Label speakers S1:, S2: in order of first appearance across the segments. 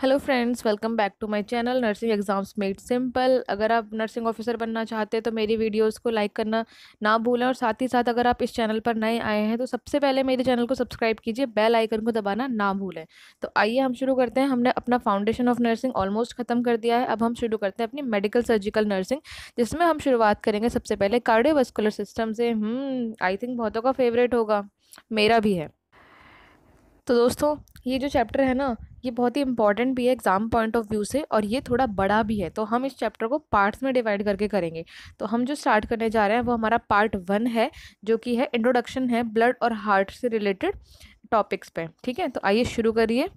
S1: hello friends welcome back to my channel nursing exams made simple अगर आप nursing officer बनना चाहते हैं तो मेरी वीडियोस को लाइक करना ना भूलें और साथ ही साथ अगर आप इस चैनल पर नए आए हैं तो सबसे पहले मेरे चैनल को सब्सक्राइब कीजिए बेल आइकन को दबाना ना भूलें तो आइए हम शुरू करते हैं हमने अपना फाउंडेशन ऑफ नर्सिंग ऑलमोस्ट ख़त्म कर दिया है अब हम शुरू करते हैं अपनी मेडिकल सर्जिकल नर्सिंग जिसमें हम शुरुआत करेंगे सबसे पहले कार्डियोवस्कुलर सिस्टम से आई हम्म, थिंक बहुतों का फेवरेट होगा मेरा भी है तो दोस्तों ये जो चैप्टर है ना ये बहुत ही इंपॉर्टेंट भी है एग्ज़ाम पॉइंट ऑफ व्यू से और ये थोड़ा बड़ा भी है तो हम इस चैप्टर को पार्ट्स में डिवाइड करके करेंगे तो हम जो स्टार्ट करने जा रहे हैं वो हमारा पार्ट वन है जो कि है इंट्रोडक्शन है ब्लड और हार्ट से रिलेटेड टॉपिक्स पे ठीक है तो आइए शुरू करिए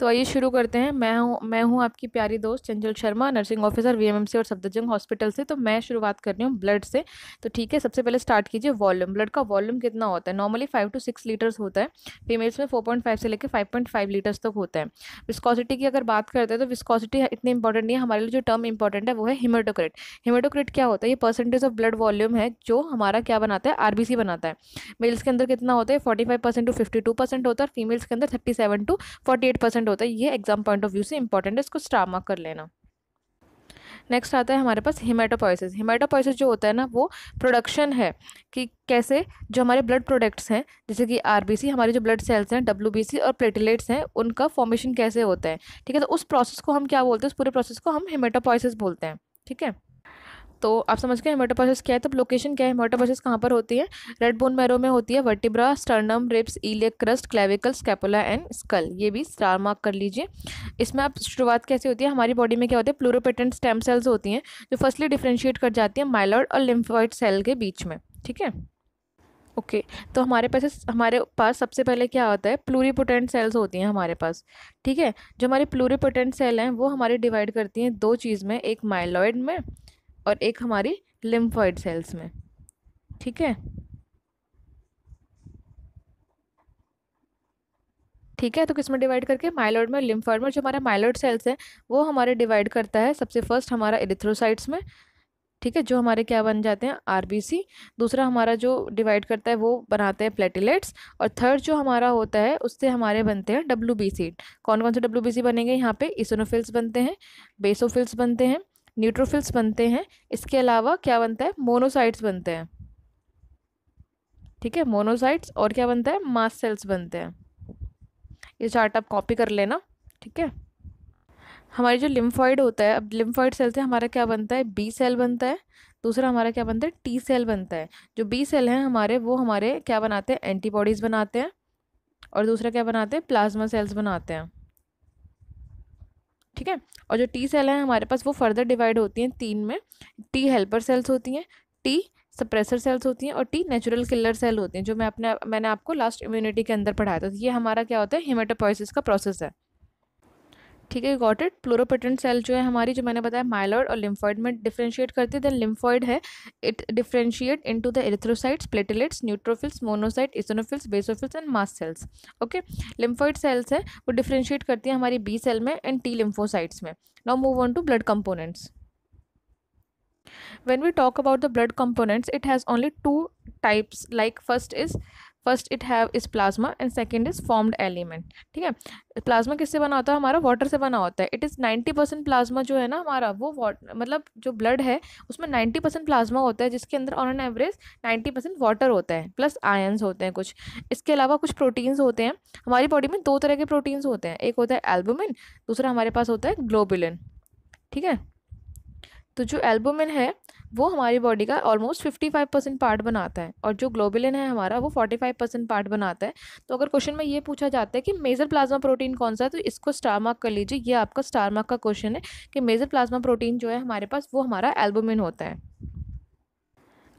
S1: तो आइए शुरू करते हैं मैं हूँ मैं हूँ आपकी प्यारी दोस्त चंचल शर्मा नर्सिंग ऑफिसर वीएमएमसी और सफदरजंग हॉस्पिटल से तो मैं शुरुआत कर रही हूँ ब्लड से तो ठीक है सबसे पहले स्टार्ट कीजिए वॉल्यूम ब्लड का वॉल्यूम कितना होता है normally five to six litres होता है फीमेल्स में फोर पॉइंट फाइव से लेकर फाइव पॉइंट फाइव लीटर्स तक होता है विस्कॉसिटी की अगर बात करते हैं तो विस्कॉसिटी इतनी इंपॉर्टेंट नहीं है हमारे लिए जो टर्म इंपॉर्टेंट है वो है हिमेटोक्रेट हिमेटोक्रेट क्या होता है ये परसेंटेज ऑफ ब्लड वॉल्यूम है जो हमारा क्या बनाता है आर बनाता है मेल्स के अंदर कितना होता है forty five percent to fifty two percent होता है और फीमेल्स के अंदर thirty seven to forty eight percent होता है ये एग्जाम पॉइंट ऑफ व्यू से इंपॉर्टेंट है इसको स्टार मार्क कर लेना नेक्स्ट आता है हमारे पास हिमाटोपोइसिस हिमाटोपोइसिस जो होता है ना वो प्रोडक्शन है कि कैसे जो हमारे ब्लड प्रोडक्ट्स हैं जैसे कि आरबीसी हमारे जो ब्लड सेल्स हैं डब्ल्यूबीसी और प्लेटलेट्स हैं उनका फॉर्मेशन कैसे होता है ठीक है तो उस प्रोसेस को हम क्या बोलते हैं उस पूरे प्रोसेस को हम हिमाटोपोइसिस बोलते हैं ठीक है तो आप समझ गए हेमेटोपासिस क्या है तब तो लोकेशन क्या है हेमेटोपासिस कहाँ पर होती है रेड बोन मैरो में होती है vertebra sternum ribs iliac crest clavicle scapula and skull ये भी स्टार मार्क कर लीजिए इसमें आप शुरुआत कैसे होती है हमारी बॉडी में क्या होती है प्लूरोपेटेंट स्टेम सेल्स होती हैं जो फर्स्टली डिफ्रेंशिएट कर जाती हैं माइलॉड और लिम्फॉइड सेल के बीच में ठीक है ओके okay, तो हमारे पास हमारे पास सबसे पहले क्या होता है प्लूरीपोटेंट सेल्स होती हैं हमारे पास ठीक है जो हमारी प्लूरीपोटेंट सेल हैं वो हमारी डिवाइड करती हैं दो चीज़ में एक माइलॉइड में और एक हमारी लिम्फॉइड सेल्स में ठीक है ठीक है तो किस में डिवाइड करके माइलॉइड में लिम्फॉइड में जो हमारा माइलॉइड सेल्स है वो हमारे डिवाइड करता है सबसे फर्स्ट हमारा एरिथ्रोसाइट्स में ठीक है जो हमारे क्या बन जाते हैं आरबीसी दूसरा हमारा जो डिवाइड करता है वो बनाते हैं प्लेटिलेट्स और थर्ड जो हमारा होता है उससे हमारे बनते हैं डब्ल्यू बी सी कौन कौन से डब्ल्यू बी सी बनेंगे यहाँ पे इसोनोफिल्स बनते हैं बेसोफिल्स बनते हैं न्यूट्रोफिल्स बनते हैं इसके अलावा क्या बनता है मोनोसाइट्स बनते हैं ठीक है मोनोसाइट्स और क्या बनता है मास सेल्स बनते हैं ये चार्ट आप कॉपी कर लेना ठीक है हमारे जो लिम्फॉइड होता है अब लिम्फॉइड सेल से हमारा क्या बनता है बी सेल बनता है दूसरा हमारा क्या बनता है टी सेल बनता है जो बी सेल हैं हमारे वो हमारे क्या बनाते हैं एंटीबॉडीज़ बनाते हैं और दूसरा क्या बनाते हैं प्लाज्मा सेल्स बनाते हैं ठीक है और जो टी सेल है हमारे पास वो फर्दर डिवाइड होती हैं तीन में टी हेल्पर सेल्स होती हैं टी सप्रेसर सेल्स होती हैं और टी नेचुरल किलर सेल होती हैं जो मैं अपने मैंने आपको लास्ट इम्यूनिटी के अंदर पढ़ाया था तो ये हमारा क्या होता है हिमेटोपोइसिस का प्रोसेस है ठीक है गॉट इट प्लोरोपेटेंट सेल जो है हमारी जो मैंने बताया माइलॉइड और लिम्फॉइड में डिफ्रेंशिएट करती है देन लिम्फॉइड है it differentiate into the erythrocytes platelets neutrophils monocyte eosinophils basophils and mast cells okay lymphoid cells है वो डिफ्रेंशिएट करती है हमारी बी सेल में एंड टी लिम्फोसाइट्स में now move on to blood components when we talk about the blood components it has only two types like first is first it have is plasma and second is formed element ठीक है plasma किससे बना होता है हमारा water से बना होता है it is ninety percent plasma जो है ना हमारा वो मतलब जो ब्लड है उसमें नाइन्टी परसेंट प्लाज्मा होता है जिसके अंदर on an average ninety percent water होता है प्लस आयन्स होते हैं कुछ इसके अलावा कुछ प्रोटीन्स होते हैं हमारी बॉडी में दो तरह के प्रोटीन्स होते हैं एक होता है एल्बुमिन दूसरा हमारे पास होता है ग्लोबिलिन ठीक है तो जो एल्बोमिन है वो हमारी बॉडी का almost fifty five percent part बनाता है और जो ग्लोबुलिन है हमारा वो फोर्टी फाइव परसेंट पार्ट बनाता है तो अगर क्वेश्चन में ये पूछा जाता है कि मेजर प्लाज्मा प्रोटीन कौन सा है तो इसको स्टार मार्क कर लीजिए ये आपका स्टार मार्क का क्वेश्चन है कि मेजर प्लाज्मा प्रोटीन जो है हमारे पास वो हमारा एल्बोमिन होता है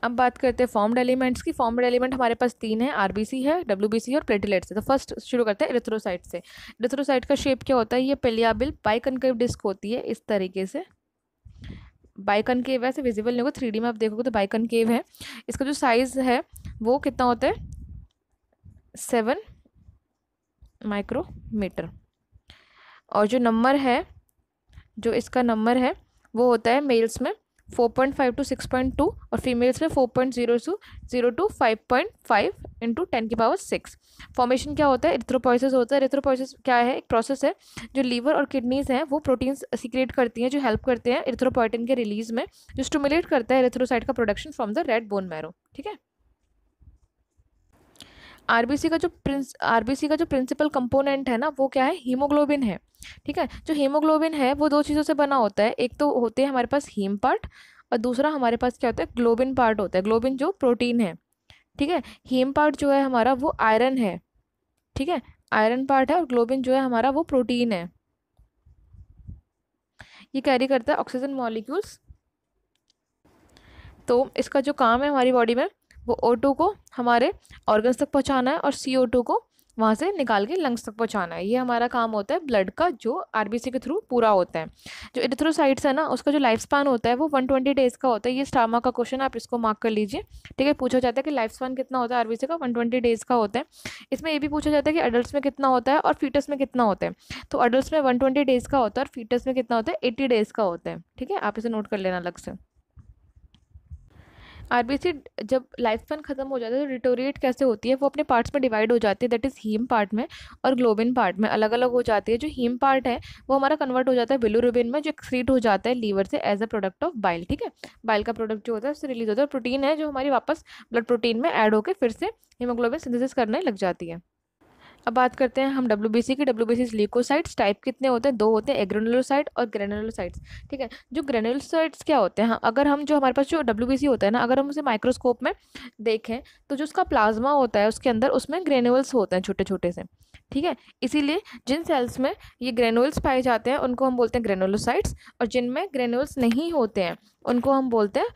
S1: अब बात करते हैं फॉर्म्ड एलिमेंट्स की फॉर्म्ड एलिमेंट हमारे पास तीन है आरबीसी है डब्ल्यूबीसी और प्लेटलेट से तो फर्स्ट शुरू करते हैं एरिथ्रोसाइट से एरिथ्रोसाइट का शेप क्या होता है ये पेलियाबिल बाइकनकेव डिस्क होती है इस तरीके से बाइकन केव ऐसे विजिबल नहीं होगा थ्री में आप देखोगे तो बाइकन केव है इसका जो साइज़ है वो कितना होता है सेवन माइक्रोमीटर और जो नंबर है जो इसका नंबर है वो होता है मेल्स में four point five to six point two और फीमेल्स में four point zero to zero to five point five into ten की पावर सिक्स फॉर्मेशन क्या होता है इथ्रोपोइसिस होता है इथ्रोपोइसिस क्या है एक प्रोसेस है जो लीवर और किडनीज हैं वो प्रोटीन्स सिक्रेट करती हैं जो हेल्प करते हैं इथ्रोपोइटिन के रिलीज में जो स्टमुलेट करता है इरेथ्रोसाइट का production from the red bone marrow ठीक है आरबीसी का जो प्रिंस आरबीसी का जो प्रिंसिपल कंपोनेंट है ना वो क्या है हीमोग्लोबिन है ठीक है जो हीमोग्लोबिन है वो दो चीज़ों से बना होता है एक तो होते हैं हमारे पास हीम पार्ट और दूसरा हमारे पास क्या होता है ग्लोबिन पार्ट होता है ग्लोबिन जो प्रोटीन है ठीक है हीम पार्ट जो है हमारा वो आयरन है ठीक है आयरन पार्ट है और ग्लोबिन जो है हमारा वो प्रोटीन है ये कैरी करता है ऑक्सीजन मॉलिक्यूल्स तो इसका जो काम है हमारी बॉडी में वो ओ टू को हमारे ऑर्गन्स तक पहुँचाना है और सी ओ टू को वहाँ से निकाल के लंग्स तक पहुँचाना है ये हमारा काम होता है ब्लड का जो आर बी सी के थ्रू पूरा होता है जो इरेथ्रोसाइट्स है ना उसका जो लाइफ स्पान होता है वो वन ट्वेंटी डेज़ का होता है ये स्टामा का क्वेश्चन आप इसको मार्क कर लीजिए ठीक है पूछा जाता है कि लाइफ स्पान कितना होता है आर बी सी का वन ट्वेंटी डेज़ का होता है इसमें ये भी पूछा जाता है कि अडल्ट में कितना होता है और फीटस में कितना होता है तो अडल्ट में वन ट्वेंटी डेज़ का होता है और फीटस में कितना होता है एट्टी डेज़ का होता है ठीक है आप इसे नोट कर लेना अलग से सी जब लाइफ स्पैन खत्म हो जाता है तो डिटोरिएट कैसे होती है वो अपने पार्ट्स में डिवाइड हो जाती है दैट इज़ हीम पार्ट में और ग्लोबिन पार्ट में अलग अलग हो जाती है जो हीम पार्ट है वो हमारा कन्वर्ट हो जाता है बिलुरुबिन में जो एक्सक्रीट हो जाता है लीवर से as a product of bile ठीक है बाइल का प्रोडक्ट जो होता है उससे रिलीज होता है प्रोटीन है जो हमारी वापस ब्लड प्रोटीन में एड होकर फिर से हीमोग्लोबिन सिंथेसिस करने लग जाती है अब बात करते हैं हम डब्ल्यू बी सी की W B C leucocytes type कितने होते हैं दो होते हैं एग्रोनोलोसाइट और ग्रेनुलोसाइट्स ठीक है जो ग्रेनुलोसाइट्स क्या होते हैं हाँ, अगर हम जो हमारे पास जो डब्ल्यू बी सी होता है ना अगर हम उसे माइक्रोस्कोप में देखें तो जो उसका प्लाज्मा होता है उसके अंदर उसमें ग्रेनुअल्स होते हैं छोटे छोटे से ठीक है इसीलिए जिन सेल्स में ये ग्रेनुअल्स पाए जाते हैं उनको हम बोलते हैं ग्रेनुलोसाइट्स और जिनमें ग्रेनुअल्स नहीं होते हैं उनको हम बोलते हैं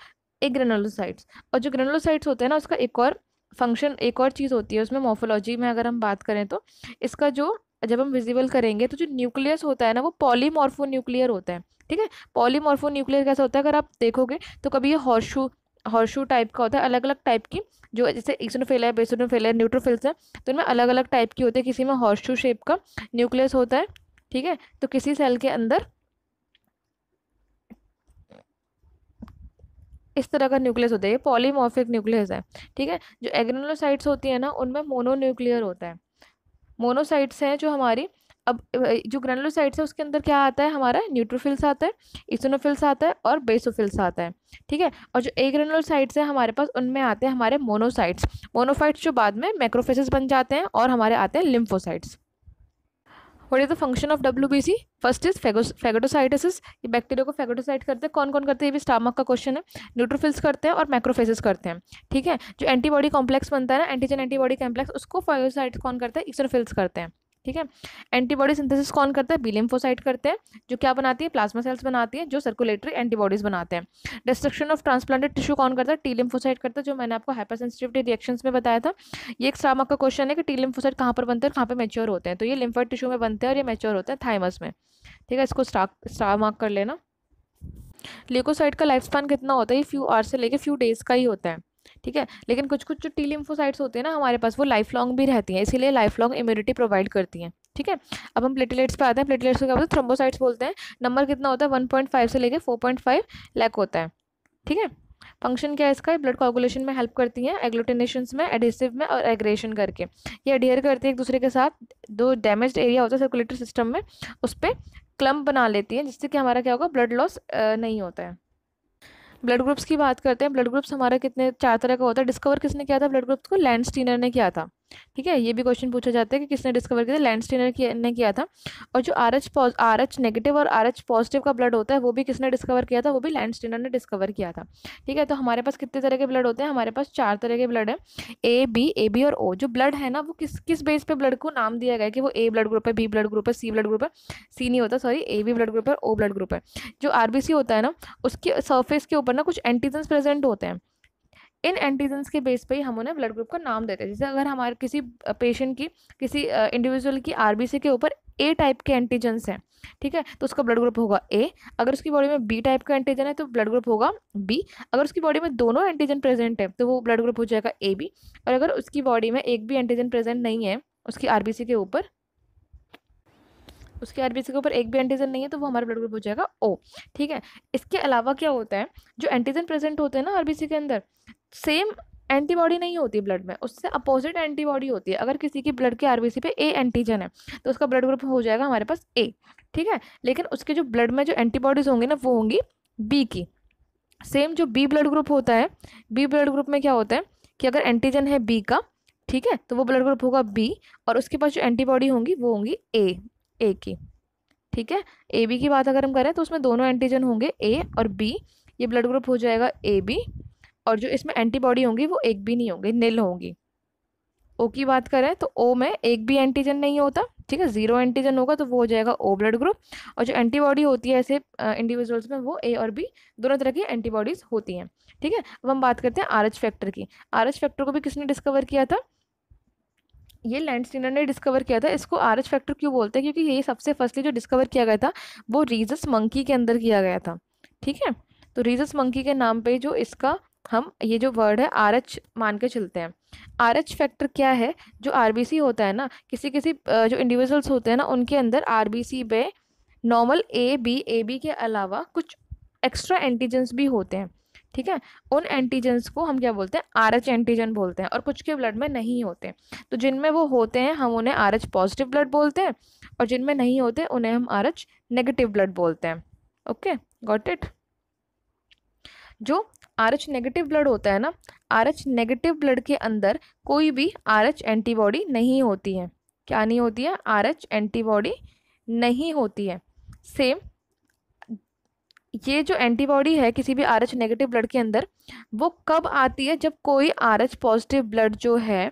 S1: एग्रेनोलोसाइट्स और जो ग्रेनुलोसाइट्स होते हैं ना उसका एक और फंक्शन एक और चीज़ होती है उसमें मोफोलॉजी में अगर हम बात करें तो इसका जो जब हम विजिबल करेंगे तो जो न्यूक्लियस होता है ना वो पॉलीमॉर्फो न्यूक्लियर होता है ठीक है पॉलीमॉर्फो न्यूक्लियर कैसा होता है अगर आप देखोगे तो कभी ये हॉर्शू हॉर्शू टाइप का होता है अलग अलग टाइप की जो जैसे एक्सोनोफेला है है न्यूट्रोफिल्स है तो इनमें अलग अलग टाइप की होती है किसी में हॉर्शू शेप का न्यूक्लियस होता है ठीक है तो किसी सेल के अंदर इस तरह का न्यूक्लियस होता है ये पॉलीमॉर्फिक न्यूक्लियस है ठीक है जो एग्रेनोसाइट्स होती है ना उनमें मोनोन्यूक्लियर होता है मोनोसाइट्स हैं जो हमारी अब जो ग्रेनुलोसाइट्स है उसके अंदर क्या आता है हमारा न्यूट्रोफिल्स आता है इसोनोफिल्स आता है और बेसोफिल्स आता है ठीक है और जो ए ग्रेनुलोसाइट्स है हमारे पास उनमें आते हैं हमारे मोनोसाइट्स मोनोफाइट्स जो बाद में मैक्रोफेसिस बन जाते हैं और हमारे आते हैं lymphocytes what is the function of W B C first is phagocytosis ये बैक्टीरिया को फेगोटोसाइट करते हैं कौन कौन करते हैं ये भी स्टामक का क्वेश्चन है न्यूट्रोफिल्स करते हैं और मैक्रोफेसिस करते हैं ठीक है जो एंटीबॉडी कॉम्प्लेक्स बनता है ना एंटीजन एंटीबॉडी कॉम्प्लेक्स उसको फेगोसाइट कौन करते हैं इक्सरफिल्स करते हैं ठीक है एंटीबॉडी सिंथेसिस कौन करता है बिलिम्फोसाइट करते हैं जो क्या बनाती है प्लाज्मा सेल्स बनाती है जो सर्कुलेटरी एंटीबॉडीज बनाते हैं डिस्ट्रक्शन ऑफ ट्रांसप्लांटेड टिश्यू कौन करता है टीलिम्फोसाइट करता है जो मैंने आपको हाइपरसेंसिटिविटी रिएक्शन में बताया था ये एक सामक का क्वेश्चन है कि टीलिम्फोसाइट कहाँ पर बनते हैं और कहाँ पर मेच्योर होते हैं तो ये लिम्फोइड टिश्यू में बनते हैं और ये मेच्योर होते हैं थाइमस में ठीक है इसको स्टार मार्क कर लेना लेकोसाइट का लाइफ स्पैन कितना होता है ये फ्यू आवर्स से लेके फ्यू डेज़ का ही होता है ठीक है लेकिन कुछ कुछ जो टी लिम्फोसाइट्स होते हैं ना हमारे पास वो लाइफ लॉन्ग भी रहती हैं इसीलिए लाइफ लॉन्ग इम्यूनिटी प्रोवाइड करती हैं ठीक है अब हम प्लेटलेट्स पे आते हैं प्लेटलेट्स को क्या बोलते हैं थ्रोम्बोसाइट्स बोलते हैं नंबर कितना होता है वन पॉइंट फाइव से लेकर फोर पॉइंट फाइव लैक होता है ठीक है फंक्शन क्या है इसका ब्लड कोगुलेशन में हेल्प करती हैं एग्लोटिनेशन में एडिसिव में और एग्रेशन करके ये अडेयर करती है एक दूसरे के साथ दो डैमेज एरिया होता है सर्कुलेटरी सिस्टम में उस पर क्लम्प बना लेती है जिससे कि हमारा क्या होगा ब्लड लॉस नहीं होता है ब्लड ग्रुप्स की बात करते हैं ब्लड ग्रुप्स हमारा कितने चार तरह का होता है डिस्कवर किसने किया था ब्लड ग्रुप्स को लैंड स्टीनर ने किया था ठीक है ये भी क्वेश्चन पूछा जाता है कि किसने डिस्कवर किया था लैंडस्टीनर ने किया था और जो R H R H negative और आर एच पॉजिटिव का ब्लड होता है वो भी किसने डिस्कवर किया था वो भी लैंडस्टीनर ने डिस्कवर किया था ठीक है तो हमारे पास कितने तरह के ब्लड होते हैं हमारे पास चार तरह के ब्लड है ए बी ए बी और ओ जो ब्लड है ना वो किस किस बेस पे ब्लड को नाम दिया गया कि वो ए ब्लड ग्रुप है बी ब्लड ग्रुप है सी ब्लड ग्रुप है सी नहीं होता sorry A B blood group है ओ ब्लड ग्रुप है जो आर बी सी होता है ना उसके सर्फेस के ऊपर ना कुछ एंटीजन प्रेजेंट होते हैं इन एंटीजन्स के बेस पे ही हम उन्हें ब्लड ग्रुप का नाम देते हैं जैसे अगर हमारे किसी पेशेंट की किसी इंडिविजुअल की आर के ऊपर ए टाइप के एंटीजन्स हैं ठीक है तो उसका ब्लड ग्रुप होगा ए अगर उसकी बॉडी में बी टाइप का एंटीजन है तो ब्लड ग्रुप होगा बी अगर उसकी बॉडी में दोनों एंटीजन प्रेजेंट है तो वो ब्लड ग्रुप हो जाएगा ए बी और अगर उसकी बॉडी में एक भी एंटीजन प्रेजेंट नहीं है उसकी आर के ऊपर उसके आर के ऊपर एक भी एंटीजन नहीं है तो वो हमारा ब्लड ग्रुप हो जाएगा ओ ठीक है इसके अलावा क्या होता है जो एंटीजन प्रेजेंट होते हैं ना आर के अंदर सेम एंटीबॉडी नहीं होती ब्लड में उससे अपोजिट एंटीबॉडी होती है अगर किसी की ब्लड के आरबीसी पे ए एंटीजन है तो उसका ब्लड ग्रुप हो जाएगा हमारे पास ए ठीक है लेकिन उसके जो ब्लड में जो एंटीबॉडीज़ होंगी ना वो होंगी बी की सेम जो बी ब्लड ग्रुप होता है बी ब्लड ग्रुप में क्या होता है कि अगर एंटीजन है बी का ठीक है तो वो ब्लड ग्रुप होगा बी और उसके पास जो एंटीबॉडी होंगी वो होंगी ए ए की ठीक है ए बी की बात अगर हम करें तो उसमें दोनों एंटीजन होंगे ए और बी ये ब्लड ग्रुप हो जाएगा ए बी और जो इसमें एंटीबॉडी होंगी वो एक भी नहीं होंगी निल होंगी ओ की बात करें तो ओ में एक भी एंटीजन नहीं होता ठीक है जीरो एंटीजन होगा तो वो हो जाएगा ओ ब्लड ग्रुप और जो एंटीबॉडी होती है ऐसे इंडिविजुअल्स में वो ए और बी दोनों तरह की एंटीबॉडीज़ होती हैं ठीक है अब हम बात करते हैं आर एच फैक्टर की आर एच फैक्टर को भी किसने डिस्कवर किया था ये लैंडस्टीनर ने डिस्कवर किया था इसको आर एच फैक्टर क्यों बोलते हैं क्योंकि ये सबसे फर्स्टली जो डिस्कवर किया गया था वो रीजस मंकी के अंदर किया गया था ठीक है तो रीजस मंकी के नाम पे जो इसका हम ये जो वर्ड है आर एच मान के चलते हैं आर एच फैक्टर क्या है जो आर बी सी होता है ना किसी किसी जो इंडिविजुअल्स होते हैं ना उनके अंदर आर बी सी पे normal A B A B के अलावा कुछ एक्स्ट्रा एंटीजेंस भी होते हैं ठीक है उन एंटीजेंस को हम क्या बोलते हैं आर एच एंटीजन बोलते हैं और कुछ के ब्लड में नहीं होते तो जिनमें वो होते हैं हम उन्हें आर एच पॉजिटिव ब्लड बोलते हैं और जिनमें नहीं होते उन्हें हम आर एच नेगेटिव ब्लड बोलते हैं ओके गॉट इट जो आर एच नेगेटिव ब्लड होता है ना आर एच नेगेटिव ब्लड के अंदर कोई भी आर एच एंटीबॉडी नहीं होती है क्या नहीं होती है आर एच एंटीबॉडी नहीं होती है सेम ये जो एंटीबॉडी है किसी भी आर एच नेगेटिव ब्लड के अंदर वो कब आती है जब कोई आर एच पॉजिटिव ब्लड जो है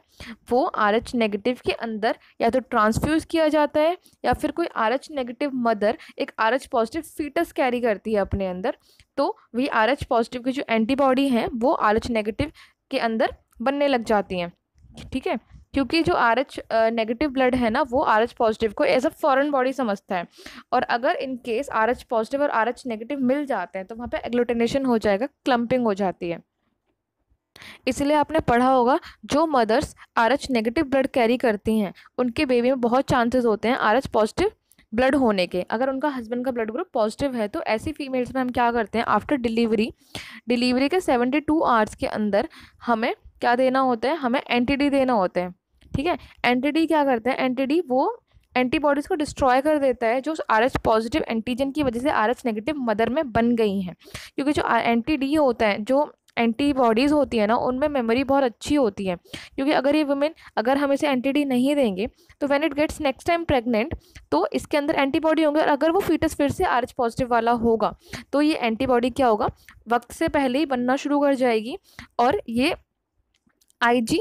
S1: वो आर एच नेगेटिव के अंदर या तो ट्रांसफ्यूज़ किया जाता है या फिर कोई आर एच नेगेटिव मदर एक R H positive foetus carry करती है अपने अंदर तो वही आर एच पॉजिटिव की जो एंटीबॉडी हैं वो आर एच नेगेटिव के अंदर बनने लग जाती हैं ठीक है क्योंकि जो आर एच नेगेटिव ब्लड है ना वो आर एच पॉजिटिव को एज अ फॉरन बॉडी समझता है और अगर in case R H positive और आर एच नेगेटिव मिल जाते हैं तो वहाँ पे एग्लोटेनेशन हो जाएगा क्लम्पिंग हो जाती है इसलिए आपने पढ़ा होगा जो mothers R H negative blood carry करती हैं उनके बेबी में बहुत चांसेस होते हैं आर एच पॉजिटिव ब्लड होने के अगर उनका हस्बैंड का ब्लड ग्रुप पॉजिटिव है तो ऐसी फीमेल्स में हम क्या करते हैं आफ्टर डिलीवरी डिलीवरी के सेवेंटी टू आवर्स के अंदर हमें क्या देना होता है हमें एंटीडी देना होता है ठीक है एंटीडी क्या करते हैं एंटीडी वो एंटीबॉडीज़ को डिस्ट्रॉय कर देता है जो आर एच पॉजिटिव एंटीजन की वजह से आर एच नेगेटिव मदर में बन गई हैं क्योंकि जो एंटी डी होता है जो एंटीबॉडीज़ होती है ना उनमें मेमोरी बहुत अच्छी होती है क्योंकि अगर ये वुमेन अगर हम इसे एंटी डी नहीं देंगे तो when it gets next time pregnant तो इसके अंदर एंटीबॉडी होंगे और अगर वो फीटस फिर से आर एच पॉजिटिव वाला होगा तो ये एंटीबॉडी क्या होगा वक्त से पहले ही बनना शुरू कर जाएगी और ये आई जी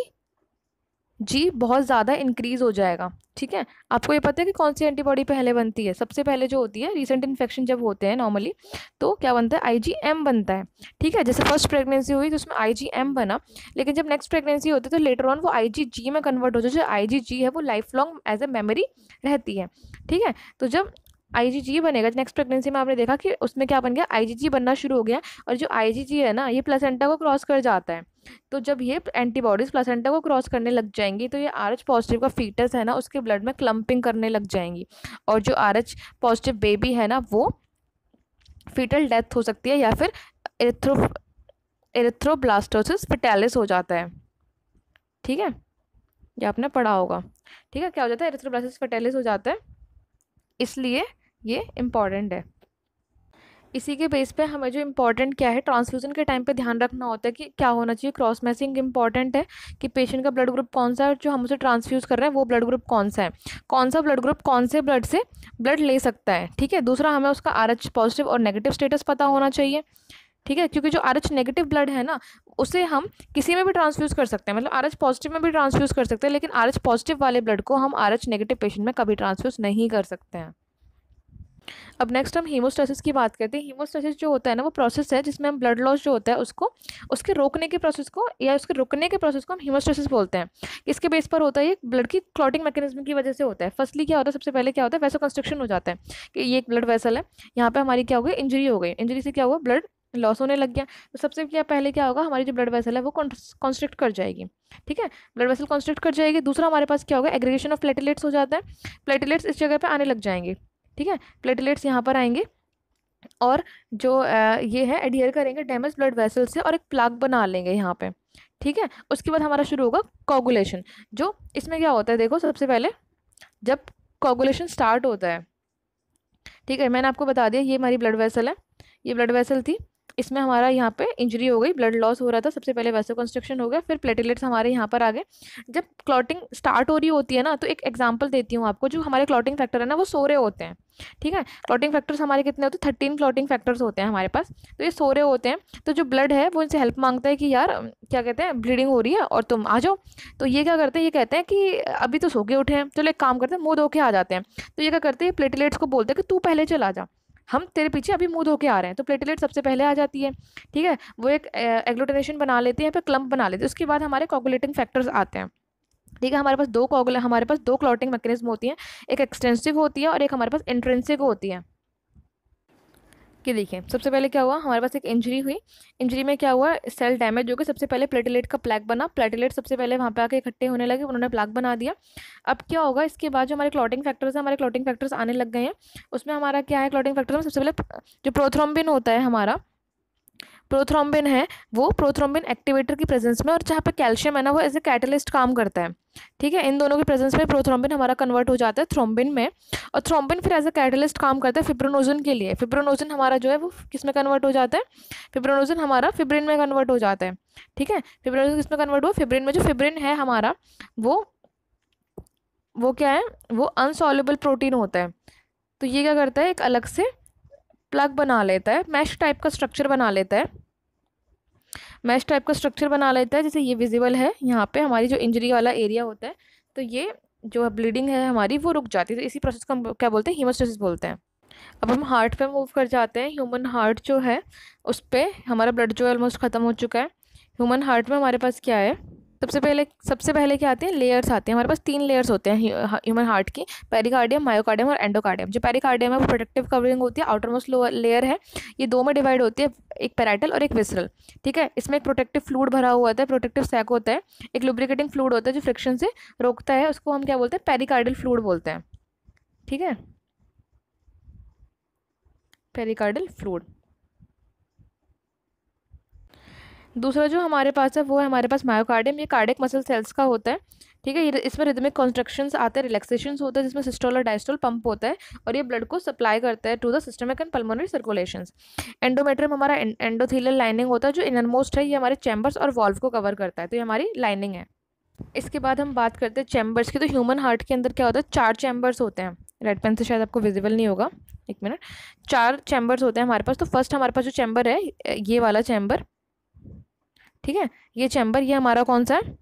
S1: जी बहुत ज़्यादा इंक्रीज़ हो जाएगा ठीक है आपको ये पता है कि कौन सी एंटीबॉडी पहले बनती है सबसे पहले जो होती है रिसेंट इन्फेक्शन जब होते हैं नॉर्मली तो क्या बनता है आईजीएम बनता है ठीक है जैसे फर्स्ट प्रेगनेंसी हुई तो उसमें आईजीएम बना लेकिन जब नेक्स्ट प्रेगनेंसी होती है तो लेटर ऑन वो आई में कन्वर्ट हो जाए जो आई है वो life long as a memory रहती है ठीक है तो जब आई बनेगा नेक्स्ट प्रेगनेंसी में आपने देखा कि उसमें क्या बन गया आई बनना शुरू हो गया और जो आई है ना ये प्लेसेंटा को क्रॉस कर जाता है तो जब ये एंटीबॉडीज़ प्लासेंटा को क्रॉस करने लग जाएंगी तो ये आर एच पॉजिटिव का फीटस है ना उसके ब्लड में क्लम्पिंग करने लग जाएंगी और जो आर एच पॉजिटिव बेबी है ना वो फीटल डेथ हो सकती है या फिर एरेथ्रो एरेथ्रोब्लास्टोसिस फिटैलिस हो जाता है ठीक है ये आपने पढ़ा होगा ठीक है क्या हो जाता है एरेथ्रोब्लास्टोसिस फिटैलिस हो जाता है इसलिए ये इम्पॉर्टेंट है इसी के बेस पे हमें जो इम्पॉर्टेंट क्या है ट्रांसफ्यूज़न के टाइम पे ध्यान रखना होता है कि क्या होना चाहिए क्रॉस मैचिंग इंपॉर्टेंट है कि पेशेंट का ब्लड ग्रुप कौन सा है जो हम उसे ट्रांसफ्यूज़ कर रहे हैं वो ब्लड ग्रुप कौन सा है कौन सा ब्लड ग्रुप कौन से ब्लड से ब्लड ले सकता है ठीक है दूसरा हमें उसका आर पॉजिटिव और नेगेटिव स्टेटस पता होना चाहिए ठीक है क्योंकि जो आर एच नेगेटिव ब्लड है ना उसे हम किसी में भी ट्रांसफ्यूज़ कर सकते हैं मतलब आर एच पॉजिटिव में भी ट्रांसफ्यूज़ कर सकते हैं लेकिन आर एच पॉजिटिव वाले ब्लड को हम आर एच नेगेटिव पेशेंट में कभी ट्रांसफ्यूज़ नहीं कर सकते हैं अब नेक्स्ट हम हीमोस्टेसिस की बात करते हैं हीमोस्टेसिस जो होता है ना वो प्रोसेस है जिसमें हम ब्लड लॉस जो होता है उसको उसके रोकने के प्रोसेस को या उसके रुकने के प्रोसेस को हम हीमोस्टेसिस बोलते हैं इसके बेस पर होता है ये ब्लड की क्लॉटिंग मैकेनिज्म की वजह से होता है फर्स्टली क्या होता है सबसे पहले क्या होता है वैसा कंस्ट्रक्शन हो जाता है कि ये एक ब्लड वैसल है यहाँ पर हमारी क्या हो गई इंजरी हो गई इंजरी से क्या हुआ ब्लड लॉस होने लग गया तो सबसे क्या पहले क्या होगा हमारी जो ब्लड वेसल है वो कॉन्स्ट्रिक्ट कर जाएगी ठीक है ब्लड वेसल कॉन्स्ट्रिक्ट कर जाएगी दूसरा हमारे पास क्या होगा एग्रीगेशन ऑफ प्लेटलेट्स हो जाता है प्लेटलेट्स इस जगह पे आने लग जाएंगे ठीक है प्लेटलेट्स यहाँ पर आएंगे और जो ये है एडियर करेंगे डैमेज ब्लड वेसल से और एक प्लाग बना लेंगे यहाँ पे ठीक है उसके बाद हमारा शुरू होगा कोगुलेशन जो इसमें क्या होता है देखो सबसे पहले जब कोगुलेशन स्टार्ट होता है ठीक है मैंने आपको बता दिया ये हमारी ब्लड वेसल है ये ब्लड वेसल थी इसमें हमारा यहाँ पे इंजरी हो गई ब्लड लॉस हो रहा था सबसे पहले वैसे कंस्ट्रक्शन हो गया फिर प्लेटलेट्स हमारे यहाँ पर आ गए जब क्लॉटिंग स्टार्ट हो रही होती है ना तो एक एग्जांपल देती हूँ आपको जो हमारे क्लॉटिंग फैक्टर है ना वो सोरे होते हैं ठीक है क्लॉटिंग फैक्टर्स हमारे कितने होते हैं थर्टीन क्लॉटिंग फैक्टर्स होते हैं हमारे पास तो ये सोरे होते हैं तो जो ब्लड है वो इनसे हेल्प मांगता है कि यार क्या कहते हैं ब्लीडिंग हो रही है और तुम आ जाओ तो ये क्या करते हैं ये कहते हैं कि अभी तो सो के उठे हैं चलो एक काम करते हैं मुँह धो के आ जाते हैं तो ये क्या करते हैं प्लेटलेट्स को बोलते हैं कि तू पहले चला जा हम तेरे पीछे अभी मुँह धो के आ रहे हैं तो प्लेटलेट सबसे पहले आ जाती है ठीक है वो एक एग्लोटिनेशन बना लेते हैं फिर क्लम्प बना लेते हैं उसके बाद हमारे कोगुलेटिंग फैक्टर्स आते हैं ठीक है हमारे पास दो कॉगुल हमारे पास दो क्लॉटिंग मैकेनिज्म होती हैं एक एक्सटेंसिव होती है और एक हमारे पास इंट्रेंसिव होती है कि देखिए सबसे पहले क्या हुआ हमारे पास एक इंजरी हुई इंजरी में क्या हुआ सेल डैमेज हो गया सबसे पहले प्लेटलेट का प्लैक बना प्लेटलेट सबसे पहले वहाँ पे आके इकट्ठे होने लगे उन्होंने प्लैक बना दिया अब क्या होगा इसके बाद जो हमारे क्लॉटिंग फैक्टर्स हैं हमारे क्लॉटिंग फैक्टर्स आने लग गए हैं उसमें हमारा क्या है क्लॉटिंग फैक्टर में सबसे पहले जो प्रोथ्रोम्बिन होता है हमारा प्रोथ्रोम्बिन है वो प्रोथ्रोम्बिन एक्टिवेटर की प्रेजेंस में और जहाँ पे कैल्शियम है ना वो एज ए कैटलिस्ट काम करता है ठीक है इन दोनों की प्रेजेंस में प्रोथ्रोम्बिन हमारा कन्वर्ट हो जाता है थ्रोम्बिन में और थ्रोम्बिन फिर एज ए कैटलिस्ट काम करता है फिब्रोनोजन के लिए फिब्रोनोजन हमारा जो है वो किस में कन्वर्ट हो जाता है फिब्रोनोजन हमारा फिब्रिन में कन्वर्ट हो जाता है ठीक है फिब्रोनोजन किस में कन्वर्ट हुआ फिब्रिन में जो फिब्रिन है हमारा वो वो क्या है वो अनसॉल्युबल प्रोटीन होता है तो ये क्या करता है एक अलग से प्लग बना लेता है मैश टाइप का स्ट्रक्चर बना लेता है मैश टाइप का स्ट्रक्चर बना लेता है जैसे ये विजिबल है यहाँ पे हमारी जो इंजरी वाला एरिया होता है तो ये जो ब्लीडिंग है हमारी वो रुक जाती है तो इसी प्रोसेस को हम क्या बोलते हैं हीमोस्टेसिस बोलते हैं अब हम हार्ट पे मूव कर जाते हैं ह्यूमन हार्ट जो है उस पर हमारा ब्लड जो है ऑलमोस्ट ख़त्म हो चुका है ह्यूमन हार्ट में हमारे पास क्या है सबसे पहले सबसे पहले क्या आते हैं लेयर्स आते हैं हमारे पास तीन लेयर्स होते हैं ह्यूमन हार्ट की पेरिकार्डियम मायोकार्डियम और एंडोकार्डियम जो पेरिकार्डियम है वो प्रोटेक्टिव कवरिंग होती है आउटर मोस्ट लेयर है ये दो में डिवाइड होती है एक पैराइटल और एक विसरल ठीक है इसमें एक प्रोटेक्टिव फ्लूड भरा हुआ होता है प्रोटेक्टिव सैक होता है एक लुब्रिकेटिंग फ्लूड होता है जो फ्रिक्शन से रोकता है उसको हम क्या बोलते हैं पेरिकार्डियल फ्लूड बोलते हैं ठीक है पेरिकार्डल फ्लूड दूसरा जो हमारे पास है वो है हमारे पास मायोकार्डियम ये कार्डिक मसल सेल्स का होता है ठीक है ये इसमें रिदमिक कॉन्स्ट्रक्शंस आते हैं रिलेक्सेशन होते हैं जिसमें सिस्टोल और डायस्टोल पंप होता है और ये ब्लड को सप्लाई करता है to the systemic and pulmonary circulation endometrium हमारा एंडोथीलियल लाइनिंग होता है जो इनरमोस्ट है ये हमारे चैम्बर्स और वॉल्व को कवर करता है तो ये हमारी लाइनिंग है इसके बाद हम बात करते हैं चैम्बर्स की तो ह्यूमन हार्ट के अंदर क्या होता है चार चैम्बर्स होते हैं रेड पेन से शायद आपको विजिबल नहीं होगा एक मिनट चार चैम्बर्स होते हैं हमारे पास तो फर्स्ट हमारे पास जो चैम्बर है ये वाला चैम्बर ठीक है ये चैम्बर ये हमारा कौन सा है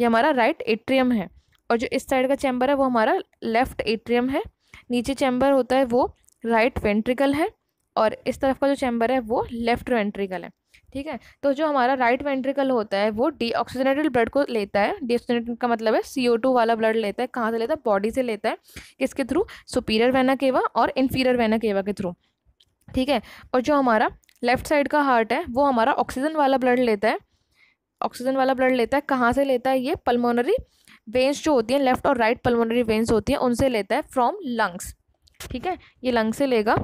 S1: ये हमारा राइट एट्रियम है और जो इस साइड का चैम्बर है वो हमारा लेफ्ट एट्रियम है नीचे चैम्बर होता है वो राइट वेंट्रिकल है और इस तरफ का जो चैम्बर है वो लेफ्ट वेंट्रिकल है ठीक है तो जो हमारा राइट वेंट्रिकल होता है वो डीऑक्सीजनेटेड ब्लड को लेता है डीऑक्सीजनेटेड का मतलब है सी वाला ब्लड लेता है कहाँ से लेता है बॉडी से लेता है किसके थ्रू सुपीरियर वेना केवा और इन्फीरियर वेना केवा के थ्रू ठीक है और जो हमारा लेफ्ट साइड का हार्ट है वो हमारा ऑक्सीजन वाला ब्लड लेता है ऑक्सीजन वाला ब्लड लेता है कहाँ से लेता है ये पल्मोनरी वेंस जो होती हैं लेफ्ट और राइट पल्मोनरी वेंस होती हैं उनसे लेता है फ्रॉम लंग्स ठीक है ये लंग्स से लेगा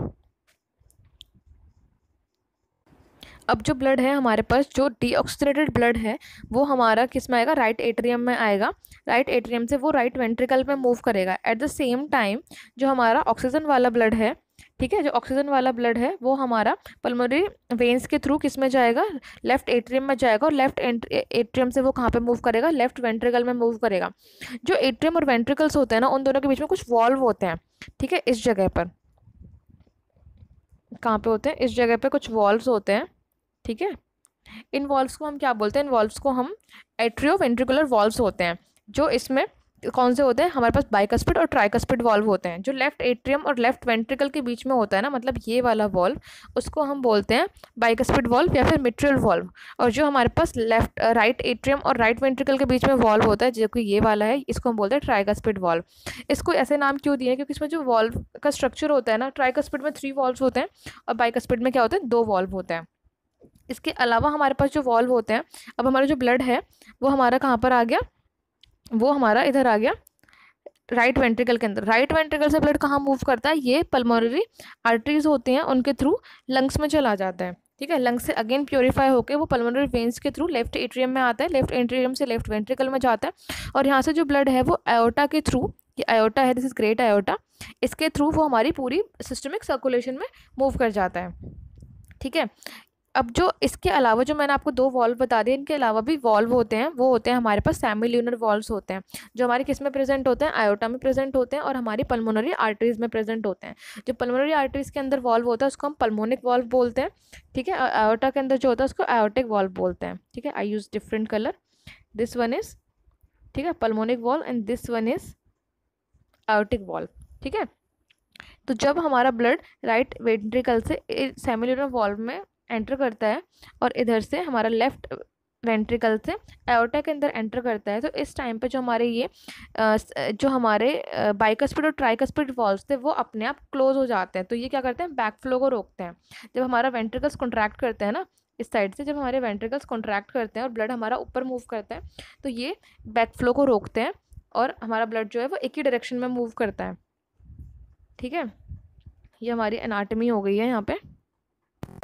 S1: अब जो ब्लड है हमारे पास जो डीऑक्सीजनेटेड ब्लड है वो हमारा किस में आएगा राइट एट्रियम में आएगा राइट एट्रियम से वो राइट वेंट्रिकल में मूव करेगा एट द सेम टाइम जो हमारा ऑक्सीजन वाला ब्लड है ठीक है जो ऑक्सीजन वाला ब्लड है वो हमारा पल्मोनरी वेन्स के थ्रू किस में जाएगा लेफ्ट एट्रियम में जाएगा और लेफ्ट एट्रियम से वो कहाँ पे मूव करेगा लेफ्ट वेंट्रिकल में मूव करेगा जो एट्रियम और वेंट्रिकल्स होते हैं ना उन दोनों के बीच में कुछ वॉल्व होते हैं ठीक है इस जगह पर कहाँ पे होते हैं इस जगह पर कुछ वॉल्व होते हैं ठीक है इन वॉल्व्स को हम क्या बोलते हैं इन वॉल्व्स को हम एट्रियो वेंट्रिकुलर वॉल्व होते हैं जो इसमें कौन से होते हैं हमारे पास बाइकस्पिड और ट्राइकस्पिड वॉल्व होते हैं जो लेफ्ट एट्रियम और लेफ्ट वेंट्रिकल के बीच में होता है ना मतलब ये वाला वॉल्व उसको हम बोलते हैं बाइकस्पिड वॉल्व या फिर मिट्रियल वॉल्व और जो हमारे पास लेफ्ट राइट एट्रियम और राइट वेंट्रिकल के बीच में वॉल्व होता है जो कि ये वाला है इसको हम बोलते हैं ट्राइकस्पिड वॉल्व इसको ऐसे नाम क्यों दिए क्योंकि इसमें जो वॉल्व का स्ट्रक्चर होता है ना ट्राइकस्पिड में थ्री वॉल्व होते हैं और बाइकस्पिड में क्या होते हैं दो वॉल्व होते हैं इसके अलावा हमारे पास जो वॉल्व होते हैं अब हमारा जो ब्लड है वो हमारा कहाँ पर आ गया वो हमारा इधर आ गया राइट वेंट्रिकल के अंदर राइट वेंट्रिकल से ब्लड कहाँ मूव करता है ये पल्मोनरी आर्टरीज होती हैं उनके थ्रू लंग्स में चला जाता है ठीक है लंग्स से अगेन प्योरीफाई होकर वो पल्मोनरी वेंस के थ्रू लेफ्ट एट्रियम में आता है लेफ्ट एट्रियम से लेफ्ट वेंट्रिकल में जाता है और यहाँ से जो ब्लड है वो आयोटा के थ्रू ये आयोटा है दिस इज़ ग्रेट आयोटा इसके थ्रू वो हमारी पूरी सिस्टमिक सर्कुलेशन में मूव कर जाता है ठीक है अब जो इसके अलावा जो मैंने आपको दो वॉल्व बता दिए इनके अलावा भी वॉल्व होते हैं वो होते हैं हमारे पास सेमी ल्यूनर वॉल्व होते हैं जो हमारे किस में प्रेजेंट होते हैं आयोटा में प्रेजेंट होते हैं और हमारी पल्मोनरी आर्टरीज में प्रेजेंट होते हैं जो पल्मोनरी आर्टरीज के अंदर वॉल्व होता है उसको हम पल्मोनिक वॉल्व बोलते हैं ठीक है आयोटा के अंदर जो होता है उसको आयोटिक वॉल्व बोलते हैं ठीक है I use different colour this one is ठीक है pulmonic valve and this one is aortic valve ठीक है तो जब हमारा ब्लड राइट वेंट्रिकल से सेमिलर वॉल्व में एंटर करता है और इधर से हमारा लेफ्ट वेंट्रिकल से एओटा के अंदर एंटर करता है तो इस टाइम पे जो हमारे ये जो हमारे बाइकस्पिड और ट्राइकस्पिड वॉल्स थे वो अपने आप क्लोज हो जाते हैं तो ये क्या करते हैं बैक फ्लो को रोकते हैं जब हमारा वेंट्रिकल्स कॉन्ट्रैक्ट करते हैं ना इस साइड से जब हमारे वेंट्रिकल्स कॉन्ट्रैक्ट करते हैं और ब्लड हमारा ऊपर मूव करता है तो ये बैक फ्लो को रोकते हैं और हमारा ब्लड जो है वो एक ही डायरेक्शन में मूव करता है ठीक है ये हमारी एनाटमी हो गई है यहाँ पर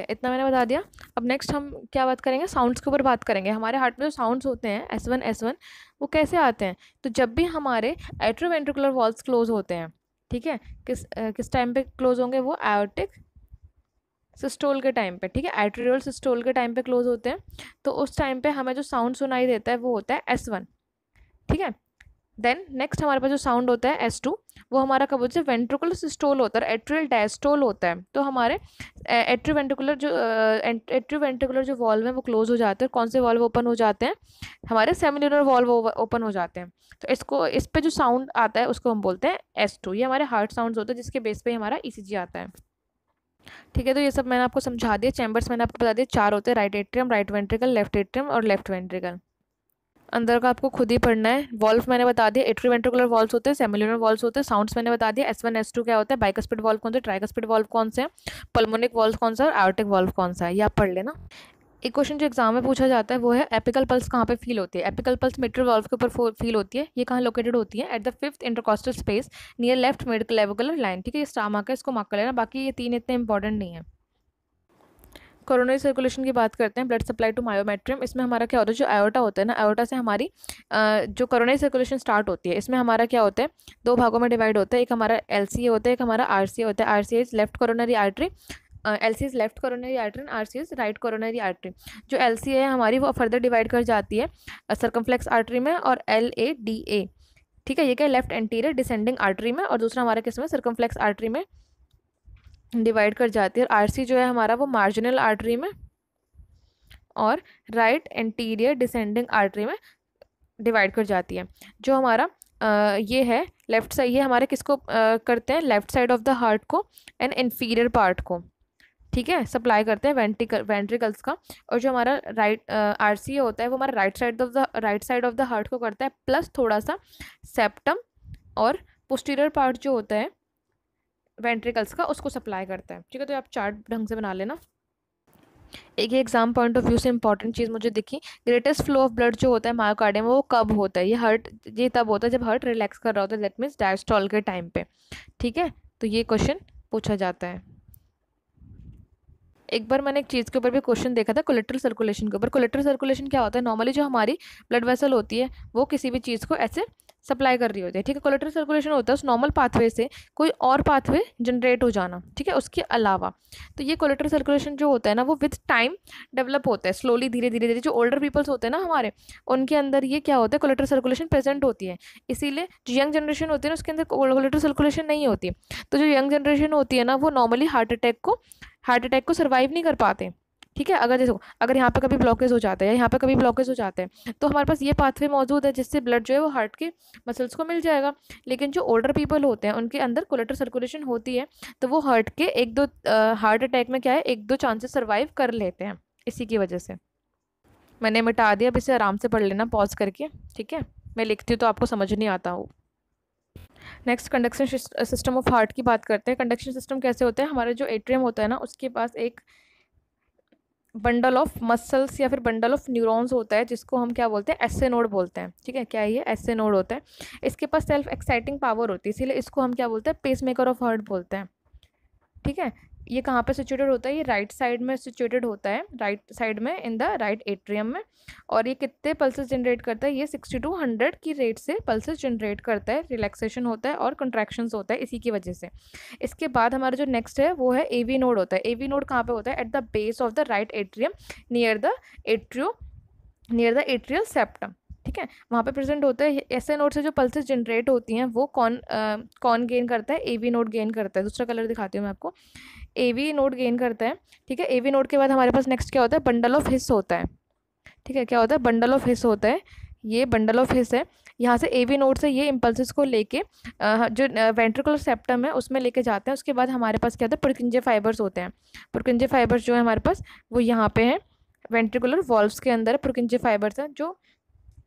S1: इतना मैंने बता दिया अब नेक्स्ट हम क्या बात करेंगे साउंड्स के ऊपर बात करेंगे हमारे हार्ट में जो साउंड्स होते हैं एस वन एस वन वो कैसे आते हैं तो जब भी हमारे एट्रोवेंट्रिकुलर वॉल्स क्लोज होते हैं ठीक है किस आ, किस टाइम पे क्लोज होंगे वो आयोटिक सिस्टोल के टाइम पे ठीक है एट्रियल सिस्टोल के टाइम पे क्लोज होते हैं तो उस टाइम पे हमें जो साउंड सुनाई देता है वो होता है एस वन ठीक है देन नेक्स्ट हमारे पास जो साउंड होता है एस टू वो हमारा कब होता है वेंट्रिकुलर सिस्टोल होता है एट्रियल डायस्टोल होता है तो हमारे एट्री वेंट्रिकुलर जो एट्री वेंट्रिकुलर जो वॉल्व है वो क्लोज हो जाते हैं कौन से वॉल्व ओपन हो जाते हैं हमारे सेमिनुलर वॉल्व ओपन हो जाते हैं तो इसको इस पर जो साउंड आता है उसको हम बोलते हैं एस टू ये हमारे हार्ट साउंड होते हैं जिसके बेस पर हमारा ई e आता है ठीक है तो ये सब मैंने आपको समझा दिया चैम्बर्स मैंने आपको बता दिया चार होते हैं right atrium right ventricle left atrium और लेफ्ट वेंट्रिकल अंदर का आपको खुद ही पढ़ना है वॉल्व मैंने बता दिया एट्री वेंट्रिकुलर वॉल्व होते हैं सेमिलर वॉल्व होते हैं साउंड्स मैंने बता दिया एस वन एस टू क्या होता है बाइकस्पिड वॉल्व कौन ट्राइक ट्राइकस्पिड वॉल्व कौन से है पल्मोनिक वॉल्व कौन सा और आयोटिक वॉल्व कौन सा है ये आप पढ़ लेना एक क्वेश्चन जो एग्जाम में पूछा जाता है वो है एपिकल पल्स कहाँ पे फील होती है एपिकल पल्स मिट्रल वॉल्व के ऊपर फील होती है ये कहाँ लोकेटेड होती है at the fifth intercostal space near left mid clavicular line ठीक है ये स्टामा है इसको मार्क कर लेना बाकी ये तीन इतने इंपॉर्टेंट नहीं है कोरोनरी सर्कुलेशन की बात करते हैं ब्लड सप्लाई टू मायोमेट्रियम इसमें हमारा क्या होता है जो आयोटा होता है ना आयोटा से हमारी जो कोरोनरी सर्कुलेशन स्टार्ट होती है इसमें हमारा क्या होता है दो भागों में डिवाइड होता है एक हमारा एल होता है एक हमारा आर होता है R is left coronary artery L C is left coronary artery and R C is right coronary artery जो एल सी है हमारी वो फर्दर डिवाइड कर जाती है सर्कम्फ्लेक्स आर्ट्री में और एल ए डी ए ठीक है ये क्या लेफ्ट एंटीरियर डिसेंडिंग आर्ट्री में और दूसरा हमारा किस में सर्कम्फ्लेक्स आर्ट्री में डिवाइड कर जाती है और आरसी जो है हमारा वो मार्जिनल आर्टरी में और राइट एंटीरियर डिसेंडिंग आर्टरी में डिवाइड कर जाती है जो हमारा आ, ये है लेफ़्ट साइड ये हमारे किसको आ, करते हैं left side of the heart को एंड इन्फीरियर पार्ट को ठीक है सप्लाई करते हैं वेंट्रिकल वेंट्रिकल्स का और जो हमारा राइट आर सी होता है वो हमारा right side of the right side of the heart को करता है प्लस थोड़ा सा सेप्टम और पोस्टीरियर पार्ट जो होता है वेंट्रिकल्स का उसको सप्लाई करता है ठीक है तो आप चार्ट ढंग से बना लेना एक ही एग्जाम पॉइंट ऑफ व्यू से इंपॉर्टेंट चीज़ मुझे दिखी ग्रेटेस्ट फ्लो ऑफ ब्लड जो होता है मायोकार्डियम वो कब होता है ये हर्ट ये तब होता है जब हर्ट रिलैक्स कर रहा होता है दैट मीन्स डायस्टॉल के टाइम पे ठीक है तो ये क्वेश्चन पूछा जाता है एक बार मैंने एक चीज़ के ऊपर भी क्वेश्चन देखा था कोलेट्रल सर्कुलेशन के ऊपर कोलेट्रल सर्कुलेशन क्या होता है नॉर्मली जो हमारी ब्लड वेसल होती है वो किसी भी चीज़ को ऐसे सप्लाई कर रही होती है ठीक है कोलेट्रल सर्कुलेशन होता है उस नॉर्मल पाथवे से कोई और पाथवे जनरेट हो जाना ठीक है उसके अलावा तो ये कोलेट्रल सर्कुलेशन जो होता है ना वो विद टाइम डेवलप होता है स्लोली धीरे धीरे धीरे जो ओल्डर पीपल्स होते हैं ना हमारे उनके अंदर ये क्या होता है कोलेट्रल सर्कुलेशन प्रेजेंट होती है इसीलिए जो यंग जनरेशन होती है ना उसके अंदर कोलेट्रल सर्कुलेशन नहीं होती तो जो यंग जनरेशन होती है ना वो नॉर्मली हार्ट अटैक को हार्ट अटैक को सर्वाइव नहीं कर पाते ठीक है अगर जैसे अगर यहाँ पर कभी ब्लॉकेज हो जाता है या यहाँ पर कभी ब्लॉकेज हो जाता है तो हमारे पास ये पाथवे मौजूद है जिससे ब्लड जो है वो हार्ट के मसल्स को मिल जाएगा लेकिन जो ओल्डर पीपल होते हैं उनके अंदर कोलेटर सर्कुलेशन होती है तो वो हार्ट के एक दो हार्ट अटैक में क्या है एक दो चांसेस सर्वाइव कर लेते हैं इसी की वजह से मैंने मिटा दिया अब इसे आराम से पढ़ लेना पॉज करके ठीक है मैं लिखती हूँ तो आपको समझ नहीं आता हूँ next conduction system of heart की बात करते हैं कंडक्शन सिस्टम कैसे होता है हमारा जो एट्रियम होता है ना उसके पास एक बंडल ऑफ मसल्स या फिर बंडल ऑफ न्यूरॉन्स होता है जिसको हम क्या बोलते हैं एस नोड बोलते हैं ठीक है क्या ये एस नोड होता है इसके पास सेल्फ एक्साइटिंग पावर होती है इसीलिए इसको हम क्या बोलते हैं मेकर ऑफ हर्ट बोलते हैं ठीक है ये कहाँ पे सिचुएटेड होता है ये राइट साइड में सिचुएटेड होता है राइट साइड में इन द राइट एट्रियम में और ये कितने पल्सेस जनरेट करता है ये सिक्सटी टू हंड्रेड की रेट से पल्सेस जनरेट करता है रिलैक्सेशन होता है और कंट्रैक्शंस होता है इसी की वजह से इसके बाद हमारा जो नेक्स्ट है वो है ए वी नोड होता है ए वी नोड कहाँ पर होता है at the base of the right atrium near the atrio near the atrial septum ठीक है वहाँ पे प्रेजेंट होता है ऐसे नोड से जो पल्सेस जनरेट होती हैं वो कौन आ, कौन गेन करता है ए वी नोड गेन करता है दूसरा कलर दिखाती हूँ मैं आपको ए वी नोड गेन करता है ठीक है ए वी नोड के बाद हमारे पास नेक्स्ट क्या होता है बंडल ऑफ हिस्स होता है ठीक है क्या होता है बंडल ऑफ हिस्स होता है ये बंडल ऑफ हिस्स है यहाँ से ए वी नोड से ये इम्पल्सिस को लेके जो वेंट्रिकुलर सेप्टम है उसमें लेके जाते हैं उसके बाद हमारे पास क्या होता है पुरकिंजे फाइबर्स होते हैं पुरकिंजे फाइबर्स जो है हमारे पास वो यहाँ पे हैं वेंट्रिकुलर वॉल्व्स के अंदर पुरकिंजे फाइबर्स हैं जो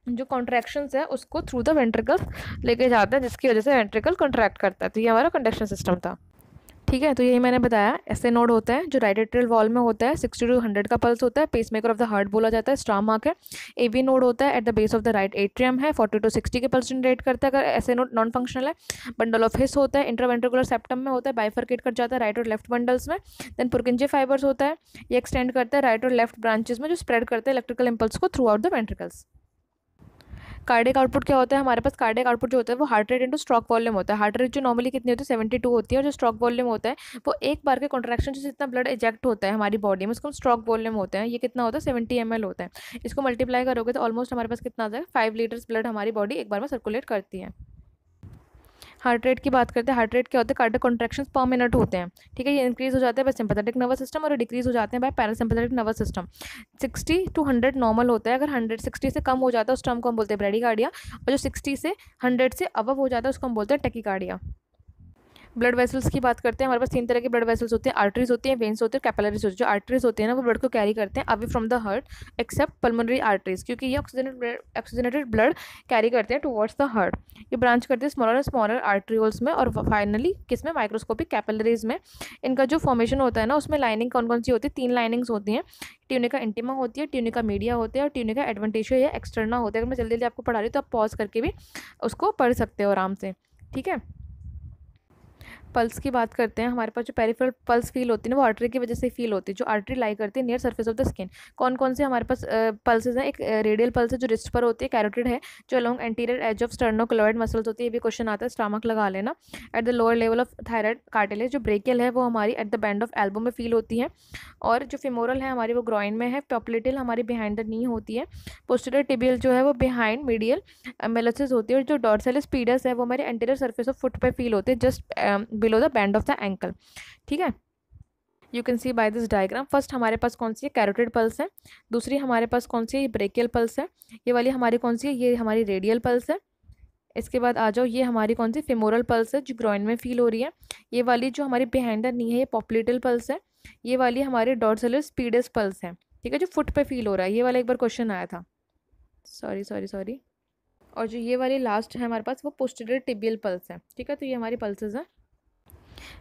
S1: जो कॉन्ट्रैक्शंस है उसको थ्रू द वेंट्रिकल लेके जाते हैं जिसकी वजह से वेंट्रिकल कॉन्ट्रैक्ट करता है तो ये हमारा कंडक्शन सिस्टम था ठीक है तो यही मैंने बताया ऐसे नोड होता है जो राइट एट्रियल वॉल में होता है सिक्सटी टू हंड्रेड का पल्स होता है पेसमेकर ऑफ द हार्ट बोला जाता है स्ट्राम मार्क है ए वी नोड होता है at the base of the right atrium है फोर्टी टू सिक्सटी के पल्स जनरेट करता है अगर ऐसे नोड नॉन फंक्शनल है बंडल ऑफ हिस होता है इंटरवेंट्रिकुलर सेप्टम में होता है बाइफर्केट कर जाता है राइट और लेफ्ट बंडल्स में देन पुरकिंजे फाइबर्स होता है ये एक्सटेंड करता है राइट और लेफ्ट ब्रांचेस में जो स्प्रेड करते हैं इलेक्ट्रिकल इंपल्स को throughout the ventricles cardiac output क्या होता है हमारे पास कार्डिक आउटपुट जो होता है वो heart rate into stroke volume होता है हार्ट रेट जो नॉर्मली कितनी होती है सेवेंटी टू होती है और जो स्ट्रॉक वॉल्यूम होता है वो एक बार के कॉन्ट्रेक्शन से जितना ब्लड एजेक्ट होता है हमारी बॉडी में उसको हम स्ट्रॉक वॉल्यूम होते हैं ये कितना होता है सेवेंटी एम होता है इसको मल्टीप्लाई करोगे तो ऑलमोस्ट हमारे पास कितना आता है फाइव लीटर्स ब्लड हमारी बॉडी एक बार में सर्कुलेट करती है हार्ट रेट की बात करते हैं हार्ट रेट क्या होता है कार्डिक कॉन्ट्रेक्शन पर मिनट होते हैं ठीक है ये इंक्रीज हो जाते हैं बाय सिंपथेटिक नर्वस सिस्टम और डिक्रीज हो जाते हैं by parasympathetic nervous system sixty to hundred normal होता है अगर हंड्रेड सिक्सटी से कम हो जाता है उस टर्म को हम बोलते हैं ब्रेडिकार्डिया और जो सिक्सटी से हंड्रेड से अबव हो जाता है उसको हम बोलते हैं टेकिकार्डिया ब्लड वेसल्स की बात करते हैं हमारे पास तीन तरह के ब्लड वेसल्स होते हैं आर्टरीज होती हैं वेंस होते हैं कैपेलरीज होती है जो आर्टरीज होते हैं ना वो ब्लड को कैरी करते हैं away from the heart except pulmonary arteries क्योंकि ये ऑक्सीजनेटेड ऑक्सीजनेटेड ब्लड कैरी करते हैं टुवर्ड्स द हार्ट ये ब्रांच करते हैं स्मॉलर स्मॉलर आर्टरीओल्स में और फाइनली किस में माइक्रोस्कोपिक कैपेलरीज में इनका जो फॉर्मेशन होता है ना उसमें लाइनिंग कौन कौन सी होती है तीन लाइनिंग्स होती हैं ट्यूनिका इंटीमा होती है ट्यूनिका मीडिया होते हैं और ट्यूनिका एडवेंटेशियो या एक्सटर्ना होता है अगर मैं जल्दी जल्दी आपको पढ़ा रही हूँ तो आप पॉज करके भी उसको पढ़ सकते हो आराम से ठीक है पल्स की बात करते हैं हमारे पास जो पेरिफेरल पल्स फील होती है ना वो आर्टरी की वजह से फील होती है जो आर्टरी लाई करती है near surface of the skin कौन कौन से हमारे पास पल्सेज हैं एक रेडियल पल्स है जो रिस्ट पर होती है कैरोटिड है जो along anterior edge of sternocleidomastoid muscles होती है ये भी क्वेश्चन आता है स्टामक लगा लेना at the lower level of thyroid cartilage जो ब्रेकियल है वो हमारी at the bend of elbow में फील होती है और जो फिमोरल है हमारी वो ग्रॉइन में है पॉपलेटल हमारी बिहाइंड द नी होती है पोस्टुलर टिबियल जो है वो बिहाइंड मीडियल मेलोसिस होती है और जो डॉर्सेलिस पीडस है वो हमारे एंटीरियर सर्फेस ऑफ फुट पर फील होते हैं just below the bend of the ankle ठीक है you can see by this diagram first हमारे पास कौन सी है कैरोटेड पल्स है दूसरी हमारे पास कौन सी है ब्रेकियल पल्स है ये वाली हमारी कौन सी है ये हमारी रेडियल पल्स है इसके बाद आ जाओ ये हमारी कौन सी फेमोरल पल्स है जो ग्रॉइन में फील हो रही है ये वाली जो हमारी बिहाइंड द नी है ये पॉपुलेटल पल्स है ये वाली हमारी डॉर्सल स्पीडस पल्स है ठीक है जो फुट पे फील हो रहा है ये वाला एक बार क्वेश्चन आया था सॉरी सॉरी सॉरी और जो ये वाली लास्ट है हमारे पास वो पोस्टेड टिबियल पल्स है ठीक है तो ये हमारी पल्सेज हैं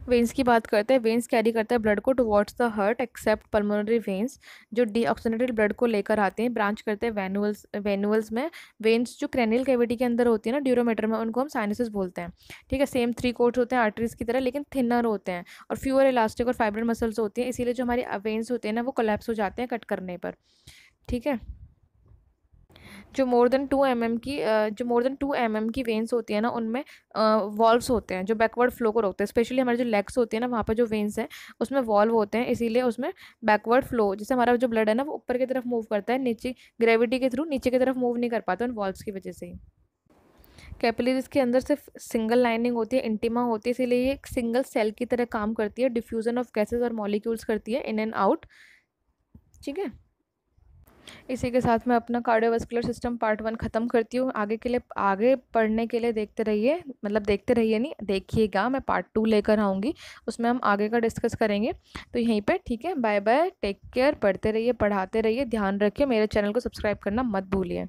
S1: वेंस की बात करते हैं वेंस कैरी करता है ब्लड को towards the heart except pulmonary veins जो डीऑक्सीनेटेड ब्लड को लेकर आते हैं ब्रांच करते हैं वेनुअल्स वेनुअल्स में वेंस जो क्रेनियल कैविटी के अंदर होती है ना ड्यूरोमीटर में उनको हम साइनसिस बोलते हैं ठीक है सेम थ्री कोर्ट्स होते हैं आर्टरीज की तरह लेकिन थिनर होते हैं और फ्यूअर इलास्टिक और फाइबर मसल्स होती हैं इसीलिए जो हमारी वेंस होते हैं ना वो कोलेप्स हो जाते हैं कट करने पर ठीक है जो more than two M M की जो more than two M M की वेंस होती है ना उनमें वॉल्व्स होते हैं जो बैकवर्ड फ्लो को रोकते हैं स्पेशली हमारे जो लेग्स होते हैं ना वहाँ पर जो वेंस हैं उसमें वॉल्व होते हैं इसीलिए उसमें बैकवर्ड फ्लो जैसे हमारा जो ब्लड है ना वो ऊपर की तरफ मूव करता है नीचे ग्रेविटी के थ्रू नीचे की तरफ मूव नहीं कर पाता उन वॉल्व्स की वजह से ही कैपिलरीज के अंदर सिर्फ सिंगल लाइनिंग होती है इंटीमा होती है इसीलिए ये एक सिंगल सेल की तरह काम करती है डिफ्यूज़न ऑफ गैसेज और मॉलिक्यूल्स करती है इन एंड आउट ठीक है इसी के साथ मैं अपना कार्डियोवास्कुलर सिस्टम पार्ट वन ख़त्म करती हूँ आगे के लिए आगे पढ़ने के लिए देखते रहिए मतलब देखते रहिए नहीं देखिएगा मैं पार्ट टू लेकर आऊँगी उसमें हम आगे का डिस्कस करेंगे तो यहीं पर ठीक है बाय बाय टेक केयर पढ़ते रहिए पढ़ाते रहिए ध्यान रखिए मेरे चैनल को सब्सक्राइब करना मत भूलिए